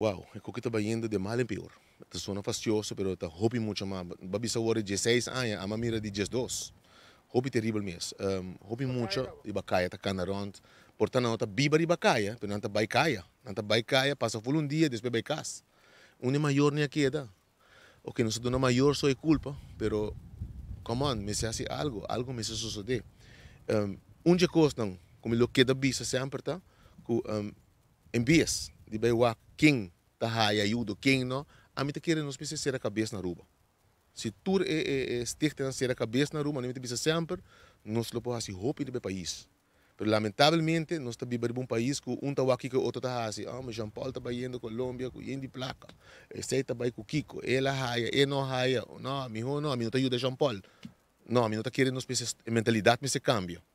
Wow, é que trabalhando de mal em pior. Te sona fastioso, pero te hobby mucho más. Babi ah, de 16 años, a mamira de 12. Hobby terrível mesmo. Um, hobby mucho e bacaia, tá canaront. Portanto, não tá biba de bacaia, pero não tá baicaia. Não tá baicaia, passa full um dia, depois baicas. Um é maior nem aqui, tá? O que nós dona maior só é culpa, pero come on, me se hace algo, algo me se sucede. Um, um dia costam, como eu que da bisa sempre, tá? Com um, envias de baiwak quem está raia ajuda, quem não, a mim tá quer não nos ser a cabeça na rua. Se tu é, é, é ter ser a cabeça na rua, a não tá precisa sempre, nós não podemos fazer roupa do país. Pero lamentavelmente, nós estamos tá vivendo um país que um está aqui que outro está assim. Ah, mas Jean Paul está indo Colômbia, com indo placa. Esse está com Kiko. Ela raia, é ele não raia. É oh, não, meu não, meu não está ajuda Jean Paul. Não, meu não está querendo, nossa mentalidade, me se cambia.